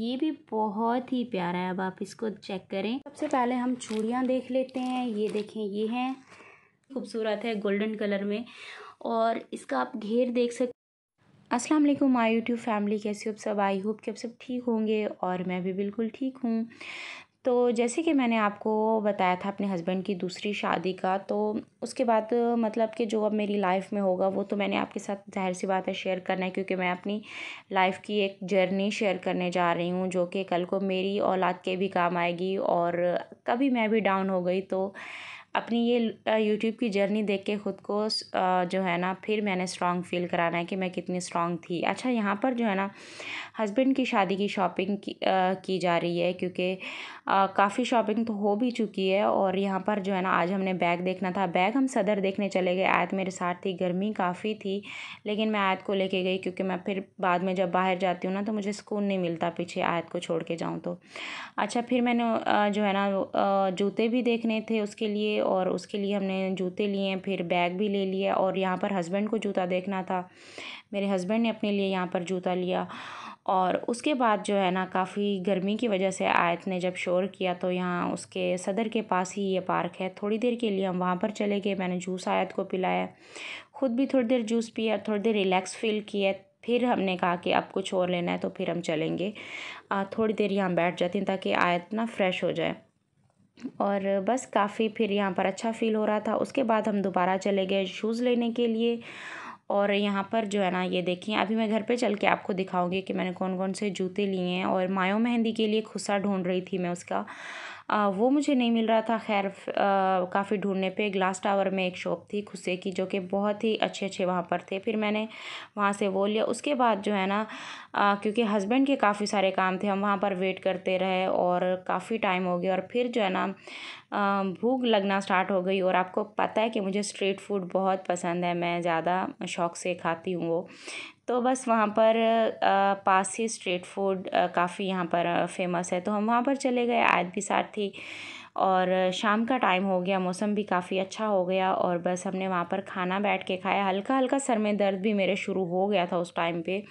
ये भी बहुत ही प्यारा है अब आप इसको चेक करें सबसे पहले हम चूड़ियाँ देख लेते हैं ये देखें ये हैं खूबसूरत है गोल्डन कलर में और इसका आप घेर देख सकते अस्सलाम वालेकुम माय यूट्यूब फैमिली कैसे हो सब आई होप कि आप सब ठीक होंगे और मैं भी बिल्कुल ठीक हूँ तो जैसे कि मैंने आपको बताया था अपने हस्बैंड की दूसरी शादी का तो उसके बाद मतलब कि जो अब मेरी लाइफ में होगा वो तो मैंने आपके साथ जाहिर सी बात है शेयर करना है क्योंकि मैं अपनी लाइफ की एक जर्नी शेयर करने जा रही हूँ जो कि कल को मेरी औलाद के भी काम आएगी और कभी मैं भी डाउन हो गई तो अपनी ये यूट्यूब की जर्नी देख के ख़ुद को जो है ना फिर मैंने स्ट्रॉन्ग फील कराना है कि मैं कितनी स्ट्रॉन्ग थी अच्छा यहाँ पर जो है ना हस्बैंड की शादी की शॉपिंग की, की जा रही है क्योंकि काफ़ी शॉपिंग तो हो भी चुकी है और यहाँ पर जो है ना आज हमने बैग देखना था बैग हम सदर देखने चले गए आयत मेरे साथ थी गर्मी काफ़ी थी लेकिन मैं आयत को लेके गई क्योंकि मैं फिर बाद में जब बाहर जाती हूँ ना तो मुझे सुकून नहीं मिलता पीछे आयत को छोड़ के जाऊँ तो अच्छा फिर मैंने जो है ना जूते भी देखने थे उसके लिए और उसके लिए हमने जूते लिए फिर बैग भी ले लिया और यहाँ पर हस्बैंड को जूता देखना था मेरे हस्बैंड ने अपने लिए यहाँ पर जूता लिया और उसके बाद जो है ना काफ़ी गर्मी की वजह से आयत ने जब शोर किया तो यहाँ उसके सदर के पास ही ये पार्क है थोड़ी देर के लिए हम वहाँ पर चले गए मैंने जूस आयत को पिलाया ख़ुद भी थोड़ी देर जूस पिया थोड़ी देर रिलैक्स फील किया फिर हमने कहा कि अब कुछ और लेना है तो फिर हम चलेंगे थोड़ी देर यहाँ बैठ जाते हैं ताकि आयत ना फ्रेश हो जाए और बस काफ़ी फिर यहाँ पर अच्छा फ़ील हो रहा था उसके बाद हम दोबारा चले गए शूज़ लेने के लिए और यहाँ पर जो है ना ये देखिए अभी मैं घर पे चल के आपको दिखाऊंगी कि मैंने कौन कौन से जूते लिए हैं और मायो मेहंदी के लिए खुसा ढूंढ रही थी मैं उसका वो मुझे नहीं मिल रहा था खैर काफ़ी ढूंढने पे ग्लास टावर में एक शॉप थी खुशे की जो कि बहुत ही अच्छे अच्छे वहाँ पर थे फिर मैंने वहाँ से वो लिया उसके बाद जो है ना क्योंकि हस्बैंड के काफ़ी सारे काम थे हम वहाँ पर वेट करते रहे और काफ़ी टाइम हो गया और फिर जो है ना भूख लगना स्टार्ट हो गई और आपको पता है कि मुझे स्ट्रीट फूड बहुत पसंद है मैं ज़्यादा शौक से खाती हूँ वो तो बस वहाँ पर पास ही स्ट्रीट फूड काफ़ी यहाँ पर फेमस है तो हम वहाँ पर चले गए आज भी थी और शाम का टाइम हो गया मौसम भी काफ़ी अच्छा हो गया और बस हमने वहाँ पर खाना बैठ के खाया हल्का हल्का सर में दर्द भी मेरे शुरू हो गया था उस टाइम पे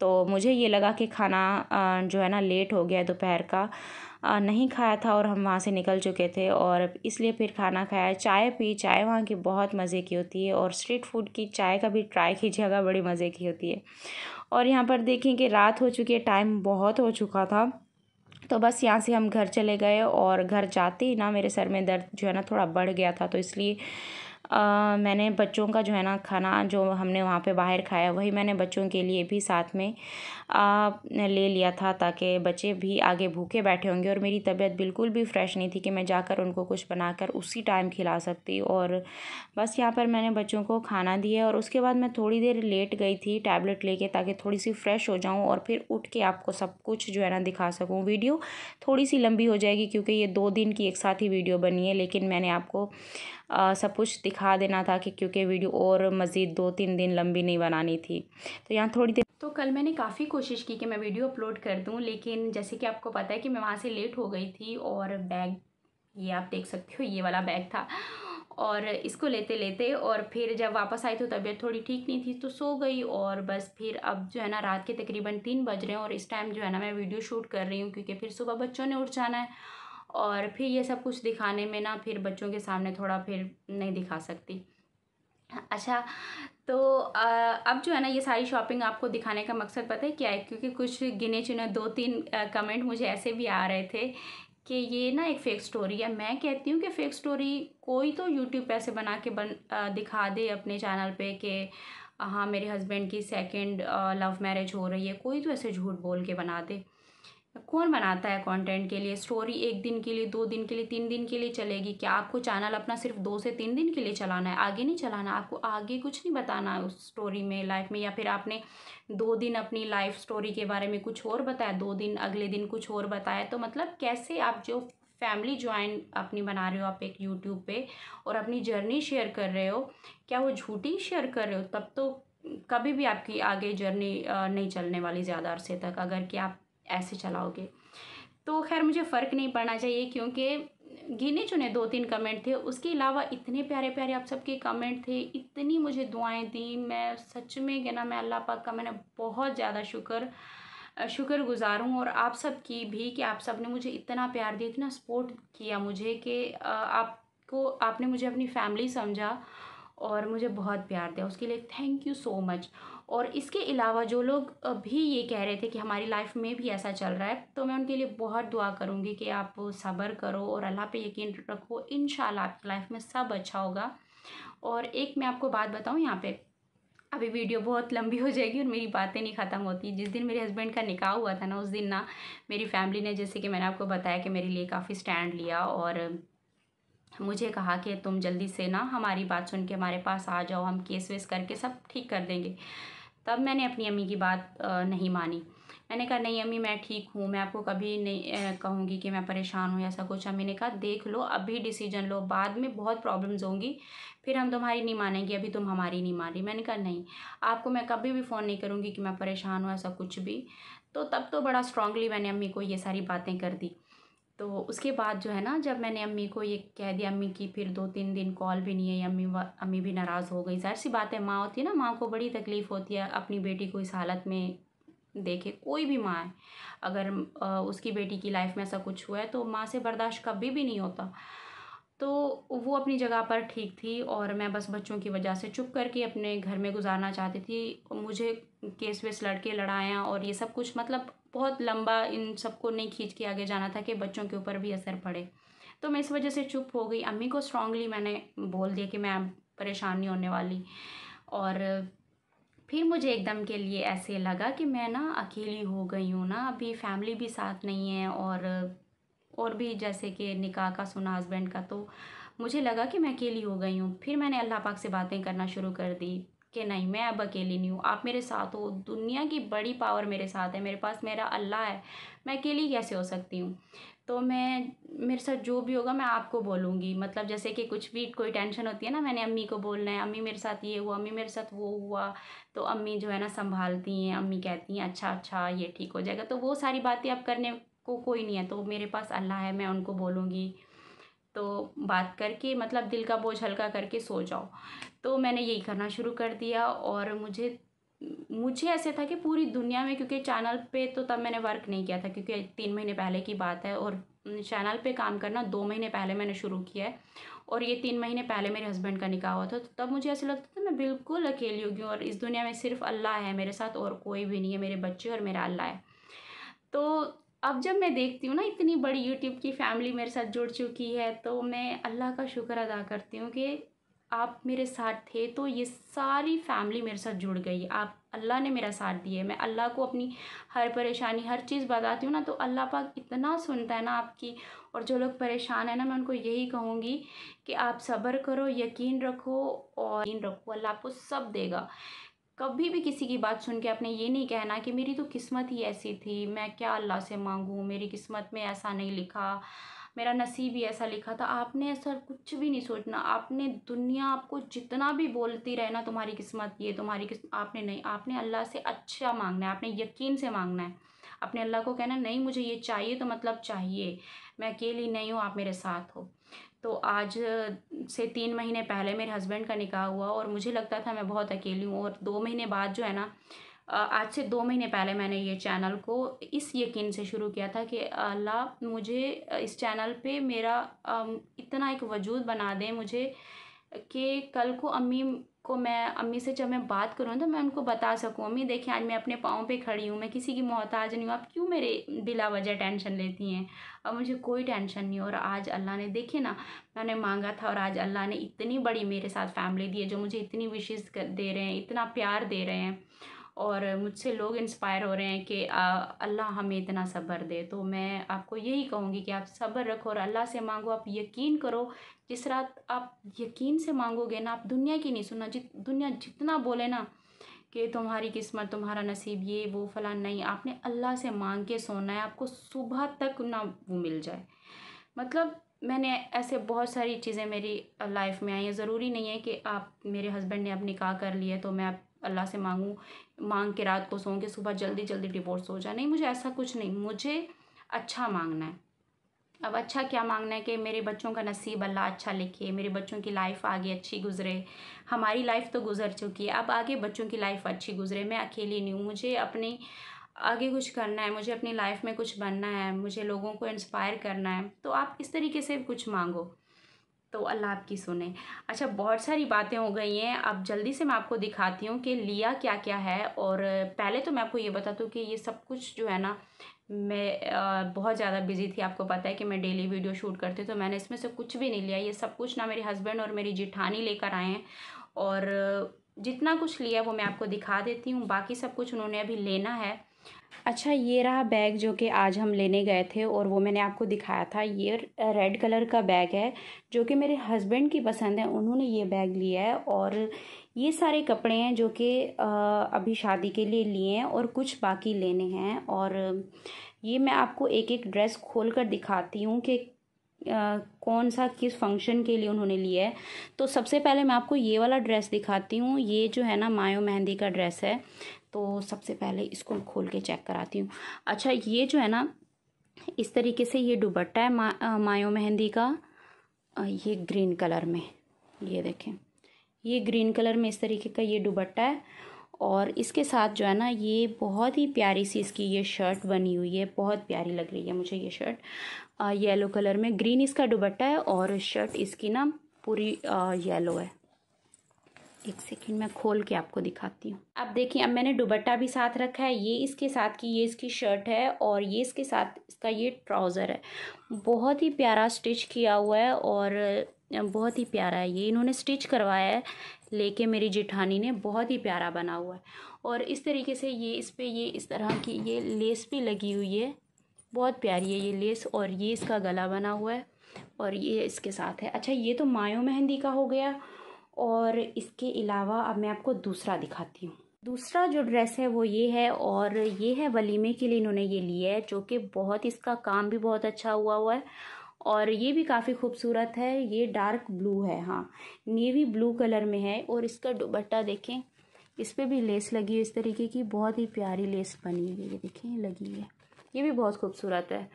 तो मुझे ये लगा कि खाना जो है ना लेट हो गया दोपहर का नहीं खाया था और हम वहाँ से निकल चुके थे और इसलिए फिर खाना खाया चाय पी चाय वहाँ की बहुत मज़े की होती है और स्ट्रीट फूड की चाय का भी ट्राई कीजिएगा बड़ी मज़े की होती है और यहाँ पर देखें कि रात हो चुकी है टाइम बहुत हो चुका था तो बस यहाँ से हम घर चले गए और घर जाते ही ना मेरे सर में दर्द जो है ना थोड़ा बढ़ गया था तो इसलिए आ, मैंने बच्चों का जो है ना खाना जो हमने वहाँ पे बाहर खाया वही मैंने बच्चों के लिए भी साथ में ले लिया था ताकि बच्चे भी आगे भूखे बैठे होंगे और मेरी तबीयत बिल्कुल भी फ़्रेश नहीं थी कि मैं जाकर उनको कुछ बनाकर उसी टाइम खिला सकती और बस यहाँ पर मैंने बच्चों को खाना दिया और उसके बाद मैं थोड़ी देर लेट गई थी टैबलेट लेके ताकि थोड़ी सी फ्रेश हो जाऊँ और फिर उठ के आपको सब कुछ जो है ना दिखा सकूँ वीडियो थोड़ी सी लंबी हो जाएगी क्योंकि ये दो दिन की एक साथ ही वीडियो बनी है लेकिन मैंने आपको आ, सब कुछ दिखा देना था कि क्योंकि वीडियो और मज़ीद दो तीन दिन लंबी नहीं बनानी थी तो यहाँ थोड़ी देर तो कल मैंने काफ़ी कुछ कोशिश की कि मैं वीडियो अपलोड कर दूँ लेकिन जैसे कि आपको पता है कि मैं वहाँ से लेट हो गई थी और बैग ये आप देख सकते हो ये वाला बैग था और इसको लेते लेते और फिर जब वापस आई तो तबीयत थोड़ी ठीक नहीं थी तो सो गई और बस फिर अब जो है ना रात के तकरीबन तीन बज रहे हैं और इस टाइम जो है ना मैं वीडियो शूट कर रही हूँ क्योंकि फिर सुबह बच्चों ने उठ जाना है और फिर ये सब कुछ दिखाने में ना फिर बच्चों के सामने थोड़ा फिर नहीं दिखा सकती अच्छा तो अब जो है ना ये सारी शॉपिंग आपको दिखाने का मकसद पता है क्या है क्योंकि कुछ गिने चुने दो तीन कमेंट मुझे ऐसे भी आ रहे थे कि ये ना एक फ़ेक स्टोरी है मैं कहती हूँ कि फ़ेक स्टोरी कोई तो यूट्यूब पे ऐसे बना के बन दिखा दे अपने चैनल पे कि हाँ मेरे हस्बैंड की सेकंड लव मैरिज हो रही है कोई तो ऐसे झूठ बोल के बना दे कौन बनाता है कंटेंट के लिए स्टोरी एक दिन के लिए दो दिन के लिए तीन दिन के लिए चलेगी क्या आपको चैनल अपना सिर्फ दो से तीन दिन के लिए चलाना है आगे नहीं चलाना आपको आगे कुछ नहीं बताना है उस स्टोरी में लाइफ में या फिर आपने दो दिन अपनी लाइफ स्टोरी के बारे में कुछ और बताया दो दिन अगले दिन कुछ और बताया तो मतलब कैसे आप जो फैमिली ज्वाइन अपनी बना रहे हो आप एक यूट्यूब पर और अपनी जर्नी शेयर कर रहे हो क्या वो झूठी शेयर कर रहे हो तब तो कभी भी आपकी आगे जर्नी नहीं चलने वाली ज़्यादा अरसे तक अगर कि आप ऐसे चलाओगे तो खैर मुझे फ़र्क नहीं पड़ना चाहिए क्योंकि गिने चुने दो तीन कमेंट थे उसके अलावा इतने प्यारे प्यारे आप सबके कमेंट थे इतनी मुझे दुआएं दी मैं सच में कहना मैं अल्लाह पाक का मैंने बहुत ज़्यादा शुक्र शुक्र गुज़ार हूँ और आप सब की भी कि आप सब ने मुझे इतना प्यार दिया इतना सपोर्ट किया मुझे कि आपको आपने मुझे अपनी फैमिली समझा और मुझे बहुत प्यार दिया उसके लिए थैंक यू सो मच और इसके अलावा जो लोग भी ये कह रहे थे कि हमारी लाइफ में भी ऐसा चल रहा है तो मैं उनके लिए बहुत दुआ करूँगी कि आप सब्र करो और अल्लाह पे यकीन रखो इन आपकी लाइफ में सब अच्छा होगा और एक मैं आपको बात बताऊँ यहाँ पे अभी वीडियो बहुत लंबी हो जाएगी और मेरी बातें नहीं ख़त्म होती जिस दिन मेरे हस्बैंड का निकाह हुआ था ना उस दिन ना मेरी फैमिली ने जैसे कि मैंने आपको बताया कि मेरे लिए काफ़ी स्टैंड लिया और मुझे कहा कि तुम जल्दी से ना हमारी बात सुन के हमारे पास आ जाओ हम केस वेस करके सब ठीक कर देंगे तब मैंने अपनी अम्मी की बात नहीं मानी मैंने कहा नहीं अम्मी मैं ठीक हूँ मैं आपको कभी नहीं कहूँगी कि मैं परेशान हूँ ऐसा कुछ अम्मी ने कहा देख लो अभी डिसीजन लो बाद में बहुत प्रॉब्लम्स होंगी फिर हम तुम्हारी नहीं मानेंगे अभी तुम हमारी नहीं मान रही मैंने कहा नहीं आपको मैं कभी भी फ़ोन नहीं करूँगी कि मैं परेशान हूँ ऐसा कुछ भी तो तब तो बड़ा स्ट्रांगली मैंने अम्मी को ये सारी बातें कर दी तो उसके बाद जो है ना जब मैंने अम्मी को ये कह दिया अम्मी की फिर दो तीन दिन कॉल भी नहीं है अम्मी अम्मी भी नाराज़ हो गई जाहिर सी बात है माँ होती है ना माँ को बड़ी तकलीफ़ होती है अपनी बेटी को इस हालत में देखे कोई भी माँ है अगर उसकी बेटी की लाइफ में ऐसा कुछ हुआ है तो माँ से बर्दाश्त कभी भी नहीं होता तो वो अपनी जगह पर ठीक थी और मैं बस बच्चों की वजह से चुप करके अपने घर में गुजारना चाहती थी मुझे केस वेस लड़के लड़ाया और ये सब कुछ मतलब बहुत लंबा इन सबको नहीं खींच के आगे जाना था कि बच्चों के ऊपर भी असर पड़े तो मैं इस वजह से चुप हो गई अम्मी को स्ट्रांगली मैंने बोल दिया कि मैं परेशान नहीं होने वाली और फिर मुझे एकदम के लिए ऐसे लगा कि मैं ना अकेली हो गई हूँ ना अभी फैमिली भी साथ नहीं है और और भी जैसे कि निकाह का सुना हस्बैंड का तो मुझे लगा कि मैं अकेली हो गई हूँ फिर मैंने अल्लाह पाक से बातें करना शुरू कर दी कि नहीं मैं अब अकेली नहीं हूँ आप मेरे साथ हो दुनिया की बड़ी पावर मेरे साथ है मेरे पास मेरा अल्लाह है मैं अकेली कैसे हो सकती हूँ तो मैं मेरे साथ जो भी होगा मैं आपको बोलूँगी मतलब जैसे कि कुछ भी कोई टेंशन होती है ना मैंने अम्मी को बोलना है अम्मी मेरे साथ ये हुआ अम्मी मेरे साथ वो हुआ तो अम्मी जो है ना संभालती हैं अम्मी कहती हैं अच्छा अच्छा ये ठीक हो जाएगा तो वो सारी बातें आप करने को कोई नहीं है तो मेरे पास अल्लाह है मैं उनको बोलूँगी तो बात करके मतलब दिल का बोझ हल्का करके सो जाओ तो मैंने यही करना शुरू कर दिया और मुझे मुझे ऐसे था कि पूरी दुनिया में क्योंकि चैनल पे तो तब मैंने वर्क नहीं किया था क्योंकि तीन महीने पहले की बात है और चैनल पे काम करना दो महीने पहले मैंने शुरू किया है और ये तीन महीने पहले मेरे हस्बैंड का निकाह हुआ था तो तब मुझे ऐसे लगता था मैं बिल्कुल अकेली होगी और इस दुनिया में सिर्फ अल्लाह है मेरे साथ और कोई भी नहीं है मेरे बच्चे और मेरा अल्लाह है तो अब जब मैं देखती हूँ ना इतनी बड़ी यूट्यूब की फैमिली मेरे साथ जुड़ चुकी है तो मैं अल्लाह का शुक्र अदा करती हूँ कि आप मेरे साथ थे तो ये सारी फैमिली मेरे साथ जुड़ गई आप अल्लाह ने मेरा साथ दिया मैं अल्लाह को अपनी हर परेशानी हर चीज़ बताती हूँ ना तो अल्लाह पाक इतना सुनता है ना आपकी और जो लोग परेशान हैं ना मैं उनको यही कहूँगी कि आप सब्र करो यकीन रखो और यकीन रखो अल्लाह आपको सब देगा कभी भी किसी की बात सुन के आपने ये नहीं कहना कि मेरी तो किस्मत ही ऐसी थी मैं क्या अल्लाह से मांगूँ मेरी किस्मत में ऐसा नहीं लिखा मेरा नसीब ही ऐसा लिखा था आपने ऐसा कुछ भी नहीं सोचना आपने दुनिया आपको जितना भी बोलती रहे ना तुम्हारी किस्मत ये तुम्हारी किस्म आपने नहीं आपने अल्लाह से अच्छा मांगना है आपने यकीन से मांगना है अपने अल्लाह को कहना नहीं मुझे ये चाहिए तो मतलब चाहिए मैं अकेली नहीं हूँ आप मेरे साथ हो तो आज से तीन महीने पहले मेरे हस्बैंड का निकाह हुआ और मुझे लगता था मैं बहुत अकेली हूँ और दो महीने बाद जो है ना आज से दो महीने पहले मैंने ये चैनल को इस यकीन से शुरू किया था कि अल्लाह मुझे इस चैनल पे मेरा इतना एक वजूद बना दे मुझे कि कल को अम्मी को मैं अम्मी से जब मैं बात करूँ तो मैं उनको बता सकूँ अम्मी देखें आज मैं अपने पाँव पे खड़ी हूँ मैं किसी की मोहताज नहीं हूँ आप क्यों मेरे बिला वजह टेंशन लेती हैं अब मुझे कोई टेंशन नहीं और आज अल्लाह ने देखे ना मैंने मांगा था और आज अल्लाह ने इतनी बड़ी मेरे साथ फैमिली दी है जो मुझे इतनी विशेज़ दे रहे हैं इतना प्यार दे रहे हैं और मुझसे लोग इंस्पायर हो रहे हैं कि अल्लाह हमें इतना सब्र दे तो मैं आपको यही कहूँगी कि आप सब्र रखो और अल्लाह से मांगो आप यकीन करो जिस रात आप यकीन से मांगोगे ना आप दुनिया की नहीं सुनना जित दुनिया जितना बोले ना कि तुम्हारी किस्मत तुम्हारा नसीब ये वो फला नहीं आपने अल्लाह से मांग के सोना है आपको सुबह तक ना वो मिल जाए मतलब मैंने ऐसे बहुत सारी चीज़ें मेरी लाइफ में आई हैं ज़रूरी नहीं है कि आप मेरे हस्बैंड ने अब निकाह कर लिया तो मैं अब अल्लाह से मांगूँ मांग के रात को सो के सुबह जल्दी जल्दी डिवोर्स हो जाए नहीं मुझे ऐसा कुछ नहीं मुझे अच्छा मांगना है अब अच्छा क्या मांगना है कि मेरे बच्चों का नसीब अल्लाह अच्छा लिखे मेरे बच्चों की लाइफ आगे अच्छी गुजरे हमारी लाइफ तो गुजर चुकी है अब आगे बच्चों की लाइफ अच्छी गुजरे मैं अकेली नहीं हूँ मुझे अपनी आगे कुछ करना है मुझे अपनी लाइफ में कुछ बनना है मुझे लोगों को इंस्पायर करना है तो आप इस तरीके से कुछ मांगो तो अल्लाह आपकी सुने अच्छा बहुत सारी बातें हो गई हैं अब जल्दी से मैं आपको दिखाती हूँ कि लिया क्या क्या है और पहले तो मैं आपको ये बता दूँ कि ये सब कुछ जो है ना मैं बहुत ज़्यादा बिजी थी आपको पता है कि मैं डेली वीडियो शूट करती हूँ तो मैंने इसमें से कुछ भी नहीं लिया ये सब कुछ ना मेरे हस्बैंड और मेरी जिठानी लेकर आए हैं और जितना कुछ लिया वो मैं आपको दिखा देती हूँ बाकी सब कुछ उन्होंने अभी लेना है अच्छा ये रहा बैग जो कि आज हम लेने गए थे और वो मैंने आपको दिखाया था ये रेड कलर का बैग है जो कि मेरे हस्बैंड की पसंद है उन्होंने ये बैग लिया है और ये सारे कपड़े हैं जो कि अभी शादी के लिए लिए हैं और कुछ बाकी लेने हैं और ये मैं आपको एक एक ड्रेस खोल कर दिखाती हूँ कि कौन सा किस फंक्शन के लिए उन्होंने लिया है तो सबसे पहले मैं आपको ये वाला ड्रेस दिखाती हूँ ये जो है ना मायो मेहंदी का ड्रेस है तो सबसे पहले इसको खोल के चेक कराती हूँ अच्छा ये जो है ना इस तरीके से ये दुबट्टा है मा, आ, मायो मेहंदी का ये ग्रीन कलर में ये देखें ये ग्रीन कलर में इस तरीके का ये दुबट्टा है और इसके साथ जो है ना ये बहुत ही प्यारी सी इसकी ये शर्ट बनी हुई है बहुत प्यारी लग रही है मुझे ये शर्ट येलो कलर में ग्रीन इसका दुबट्टा है और शर्ट इसकी ना पूरी येलो है एक सेकेंड मैं खोल के आपको दिखाती हूँ अब देखिए अब मैंने दुबट्टा भी साथ रखा है ये इसके साथ की ये इसकी शर्ट है और ये इसके साथ इसका ये ट्राउज़र है बहुत ही प्यारा स्टिच किया हुआ है और बहुत ही प्यारा है ये इन्होंने स्टिच करवाया है लेके मेरी जिठानी ने बहुत ही प्यारा बना हुआ है और इस तरीके से ये इस पर ये इस तरह की ये लेस भी लगी हुई है बहुत प्यारी है ये लेस और ये इसका गला बना हुआ है और ये इसके साथ है अच्छा ये तो मायो मेहंदी का हो गया और इसके अलावा अब मैं आपको दूसरा दिखाती हूँ दूसरा जो ड्रेस है वो ये है और ये है वलीमे के लिए इन्होंने ये लिया है जो कि बहुत इसका काम भी बहुत अच्छा हुआ हुआ है और ये भी काफ़ी खूबसूरत है ये डार्क ब्लू है हाँ नेवी ब्लू कलर में है और इसका दुपट्टा देखें इस पर भी लेस लगी है इस तरीके की बहुत ही प्यारी लेस बनी हुई है ये देखें लगी है ये भी बहुत खूबसूरत है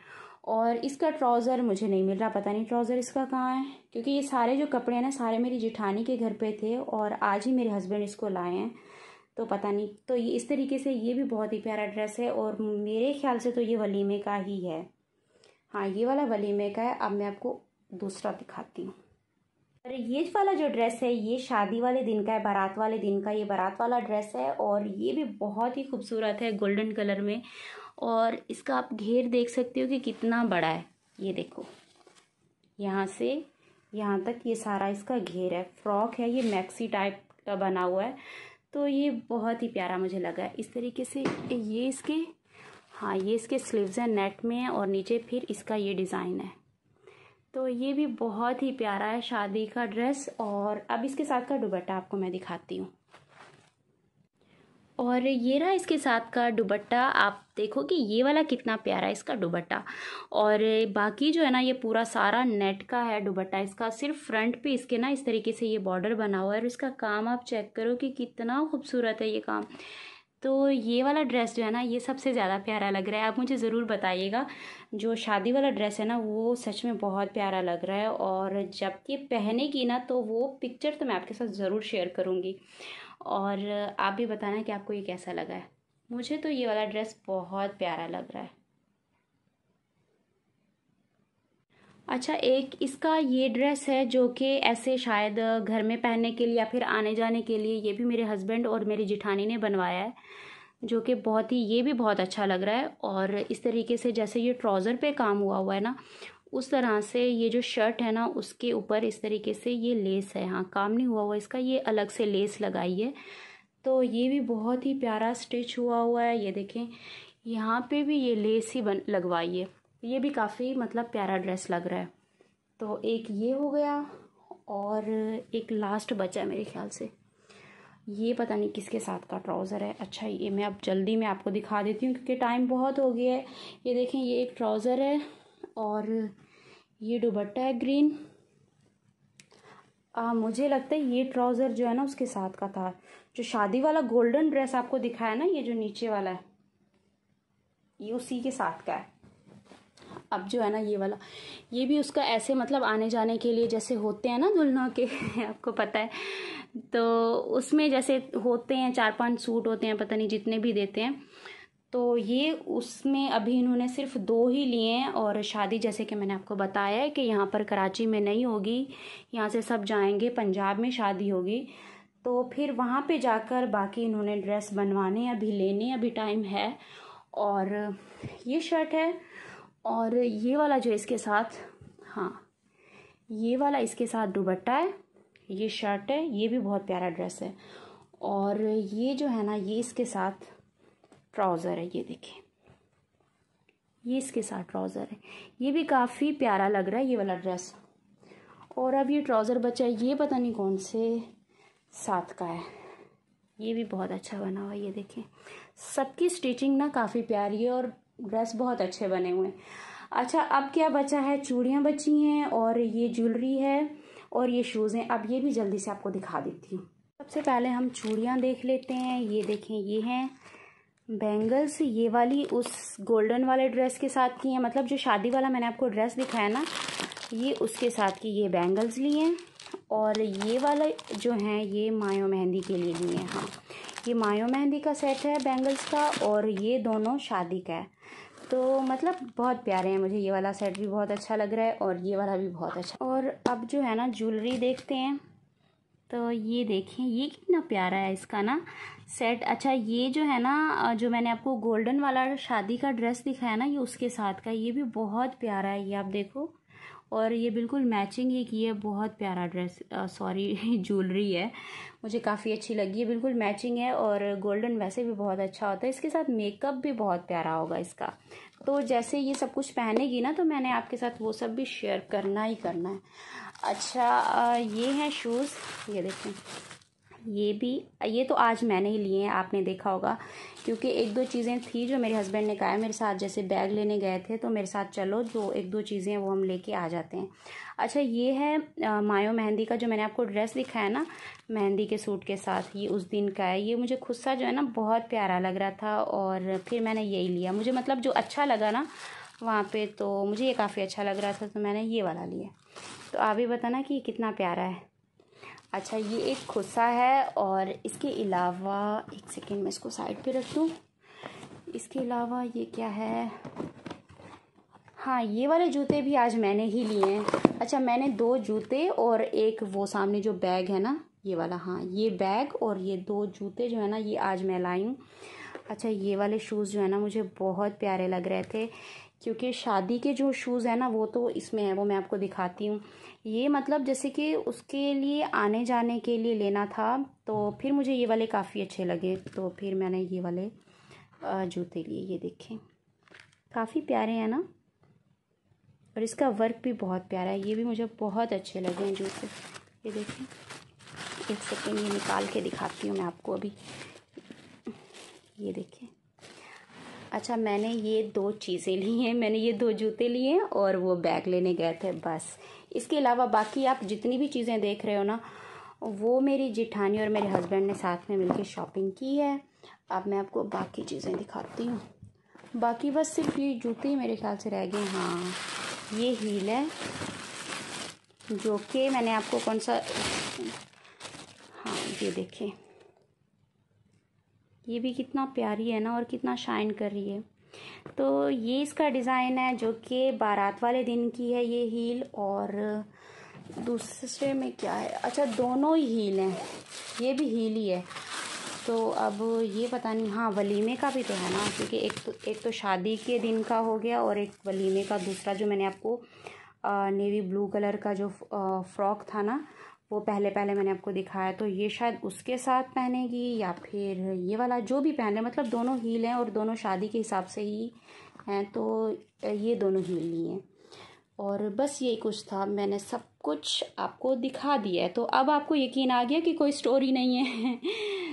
और इसका ट्राउज़र मुझे नहीं मिल रहा पता नहीं ट्राउज़र इसका कहाँ है क्योंकि ये सारे जो कपड़े हैं ना सारे मेरी जिठानी के घर पे थे और आज ही मेरे हस्बैंड इसको लाए हैं तो पता नहीं तो ये इस तरीके से ये भी बहुत ही प्यारा ड्रेस है और मेरे ख्याल से तो ये वलीमे का ही है हाँ ये वाला वलीमे का है अब मैं आपको दूसरा दिखाती हूँ और ये वाला जो ड्रेस है ये शादी वाले दिन का है बारात वाले दिन का ये बारात वाला ड्रेस है और ये भी बहुत ही खूबसूरत है गोल्डन कलर में और इसका आप घेर देख सकते हो कि कितना बड़ा है ये देखो यहाँ से यहाँ तक ये सारा इसका घेर है फ्रॉक है ये मैक्सी टाइप का बना हुआ है तो ये बहुत ही प्यारा मुझे लगा है इस तरीके से ये इसके हाँ ये इसके स्लीव्स हैं नेट में है और नीचे फिर इसका ये डिज़ाइन है तो ये भी बहुत ही प्यारा है शादी का ड्रेस और अब इसके साथ का दुबट्टा आपको मैं दिखाती हूँ और ये रहा इसके साथ का दुबट्टा आप देखो कि ये वाला कितना प्यारा है इसका दुबट्टा और बाकी जो है ना ये पूरा सारा नेट का है दुबट्टा इसका सिर्फ फ्रंट पे इसके ना इस तरीके से ये बॉर्डर बना हुआ है और इसका काम आप चेक करो कि कितना खूबसूरत है ये काम तो ये वाला ड्रेस जो है ना ये सबसे ज़्यादा प्यारा लग रहा है आप मुझे ज़रूर बताइएगा जो शादी वाला ड्रेस है ना वो सच में बहुत प्यारा लग रहा है और जब ये पहनेगी ना तो वो पिक्चर तो मैं आपके साथ ज़रूर शेयर करूँगी और आप भी बताना कि आपको ये कैसा लगा है मुझे तो ये वाला ड्रेस बहुत प्यारा लग रहा है अच्छा एक इसका ये ड्रेस है जो कि ऐसे शायद घर में पहनने के लिए या फिर आने जाने के लिए ये भी मेरे हस्बैंड और मेरी जिठानी ने बनवाया है जो कि बहुत ही ये भी बहुत अच्छा लग रहा है और इस तरीके से जैसे ये ट्राउज़र पे काम हुआ हुआ है ना उस तरह से ये जो शर्ट है ना उसके ऊपर इस तरीके से ये लेस है हाँ काम नहीं हुआ हुआ इसका ये अलग से लेस लगाई है तो ये भी बहुत ही प्यारा स्टिच हुआ हुआ है ये देखें यहाँ पे भी ये लेस ही बन लगवाई है ये भी काफ़ी मतलब प्यारा ड्रेस लग रहा है तो एक ये हो गया और एक लास्ट बचा है मेरे ख्याल से ये पता नहीं किसके साथ का ट्राउज़र है अच्छा ये मैं अब जल्दी में आपको दिखा देती हूँ क्योंकि टाइम बहुत हो गया है ये देखें ये एक ट्राउज़र है और ये दुबट्टा है ग्रीन आ, मुझे लगता है ये ट्राउज़र जो है ना उसके साथ का था जो शादी वाला गोल्डन ड्रेस आपको दिखाया ना ये जो नीचे वाला है ये उसी के साथ का है अब जो है ना ये वाला ये भी उसका ऐसे मतलब आने जाने के लिए जैसे होते हैं ना दुल्हनों के आपको पता है तो उसमें जैसे होते हैं चार पांच सूट होते हैं पता नहीं जितने भी देते हैं तो ये उसमें अभी इन्होंने सिर्फ दो ही लिए हैं और शादी जैसे कि मैंने आपको बताया है कि यहाँ पर कराची में नहीं होगी यहाँ से सब जाएंगे पंजाब में शादी होगी तो फिर वहाँ पे जाकर बाकी इन्होंने ड्रेस बनवाने अभी लेने अभी टाइम है और ये शर्ट है और ये वाला जो इसके साथ हाँ ये वाला इसके साथ दुबट्टा है ये शर्ट है ये भी बहुत प्यारा ड्रेस है और ये जो है ना ये इसके साथ ट्राउज़र है ये देखें ये इसके साथ ट्राउज़र है ये भी काफ़ी प्यारा लग रहा है ये वाला ड्रेस और अब ये ट्राउज़र बचा है ये पता नहीं कौन से साथ का है ये भी बहुत अच्छा बना हुआ है ये देखें सबकी स्टिचिंग ना काफ़ी प्यारी है और ड्रेस बहुत अच्छे बने हुए हैं अच्छा अब क्या बचा है चूड़ियाँ बची हैं और ये ज्वेलरी है और ये शूज़ हैं अब ये भी जल्दी से आपको दिखा देती हूँ सबसे पहले हम चूड़ियाँ देख लेते हैं ये देखें ये हैं बैंगल्स ये वाली उस गोल्डन वाले ड्रेस के साथ की है मतलब जो शादी वाला मैंने आपको ड्रेस दिखाया ना ये उसके साथ की ये बैंगल्स लिए हैं और ये वाला जो हैं ये मायो मेहंदी के लिए लिए हैं हाँ ये मायो मेहंदी का सेट है बैंगल्स का और ये दोनों शादी का है तो मतलब बहुत प्यारे हैं मुझे ये वाला सेट भी बहुत अच्छा लग रहा है और ये वाला भी बहुत अच्छा और अब जो है ना ज्वेलरी देखते हैं तो ये देखें ये कितना प्यारा है इसका ना सेट अच्छा ये जो है ना जो मैंने आपको गोल्डन वाला शादी का ड्रेस दिखाया ना ये उसके साथ का ये भी बहुत प्यारा है ये आप देखो और ये बिल्कुल मैचिंग ये की है बहुत प्यारा ड्रेस सॉरी ज्वेलरी है मुझे काफ़ी अच्छी लगी है बिल्कुल मैचिंग है और गोल्डन वैसे भी बहुत अच्छा होता है इसके साथ मेकअप भी बहुत प्यारा होगा इसका तो जैसे ये सब कुछ पहनेगी ना तो मैंने आपके साथ वो सब भी शेयर करना ही करना है अच्छा ये हैं शूज़ ये देखें ये भी ये तो आज मैंने ही लिए हैं आपने देखा होगा क्योंकि एक दो चीज़ें थी जो मेरे हस्बैंड ने कहा है मेरे साथ जैसे बैग लेने गए थे तो मेरे साथ चलो जो एक दो चीज़ें वो हम लेके आ जाते हैं अच्छा ये है आ, मायो मेहंदी का जो मैंने आपको ड्रेस लिखा है ना मेहंदी के सूट के साथ ये उस दिन का है ये मुझे खुद सा जो है ना बहुत प्यारा लग रहा था और फिर मैंने यही लिया मुझे मतलब जो अच्छा लगा ना वहाँ पर तो मुझे ये काफ़ी अच्छा लग रहा था तो मैंने ये वाला लिया तो आप भी बताना कि ये कितना प्यारा है अच्छा ये एक खुसा है और इसके अलावा एक सेकेंड मैं इसको साइड पे रख दूँ इसके अलावा ये क्या है हाँ ये वाले जूते भी आज मैंने ही लिए हैं अच्छा मैंने दो जूते और एक वो सामने जो बैग है ना ये वाला हाँ ये बैग और ये दो जूते जो है ना ये आज मैं लाई हूँ अच्छा ये वाले शूज़ जो है ना मुझे बहुत प्यारे लग रहे थे क्योंकि शादी के जो शूज़ हैं ना वो तो इसमें है वो मैं आपको दिखाती हूँ ये मतलब जैसे कि उसके लिए आने जाने के लिए लेना था तो फिर मुझे ये वाले काफ़ी अच्छे लगे तो फिर मैंने ये वाले जूते लिए ये देखें काफ़ी प्यारे हैं ना और इसका वर्क भी बहुत प्यारा है ये भी मुझे बहुत अच्छे लगे हैं जूते ये देखें एक सेकेंड ये निकाल के दिखाती हूँ मैं आपको अभी ये देखिए अच्छा मैंने ये दो चीज़ें ली हैं मैंने ये दो जूते लिए हैं और वो बैग लेने गए थे बस इसके अलावा बाकी आप जितनी भी चीज़ें देख रहे हो ना वो मेरी जिठानी और मेरे हस्बैंड ने साथ में मिलकर शॉपिंग की है अब मैं आपको बाकी चीज़ें दिखाती हूँ बाकी बस सिर्फ ये जूते ही मेरे ख्याल से रह गए हाँ ये हील है जो कि मैंने आपको कौन सा हाँ ये देखें ये भी कितना प्यारी है ना और कितना शाइन कर रही है तो ये इसका डिज़ाइन है जो कि बारात वाले दिन की है ये हील और दूसरे में क्या है अच्छा दोनों ही हील हैं ये भी हील ही है तो अब ये पता नहीं हाँ वलीमे का भी तो है ना क्योंकि एक तो एक तो शादी के दिन का हो गया और एक वलीमे का दूसरा जो मैंने आपको नेवी ब्लू कलर का जो फ्रॉक था ना वो पहले पहले मैंने आपको दिखाया तो ये शायद उसके साथ पहनेगी या फिर ये वाला जो भी पहन रहे मतलब दोनों हील हैं और दोनों शादी के हिसाब से ही हैं तो ये दोनों हील नहीं हैं और बस यही कुछ था मैंने सब कुछ आपको दिखा दिया है तो अब आपको यकीन आ गया कि कोई स्टोरी नहीं है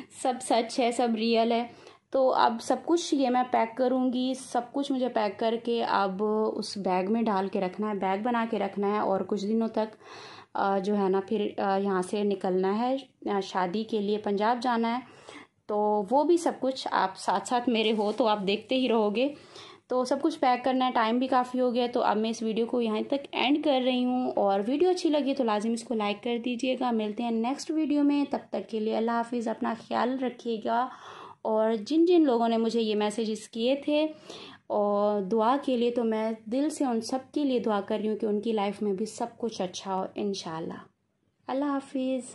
सब सच है सब रियल है तो अब सब कुछ ये मैं पैक करूँगी सब कुछ मुझे पैक करके अब उस बैग में डाल के रखना है बैग बना के रखना है और कुछ दिनों तक जो है ना फिर यहाँ से निकलना है शादी के लिए पंजाब जाना है तो वो भी सब कुछ आप साथ साथ मेरे हो तो आप देखते ही रहोगे तो सब कुछ पैक करना है टाइम भी काफ़ी हो गया तो अब मैं इस वीडियो को यहाँ तक एंड कर रही हूँ और वीडियो अच्छी लगी तो लाजिम इसको लाइक कर दीजिएगा मिलते हैं नेक्स्ट वीडियो में तब तक के लिए अल्लाह हाफिज़ अपना ख्याल रखिएगा और जिन जिन लोगों ने मुझे ये मैसेजेस किए थे और दुआ के लिए तो मैं दिल से उन सब के लिए दुआ कर रही हूँ कि उनकी लाइफ में भी सब कुछ अच्छा हो इन अल्लाह हाफिज़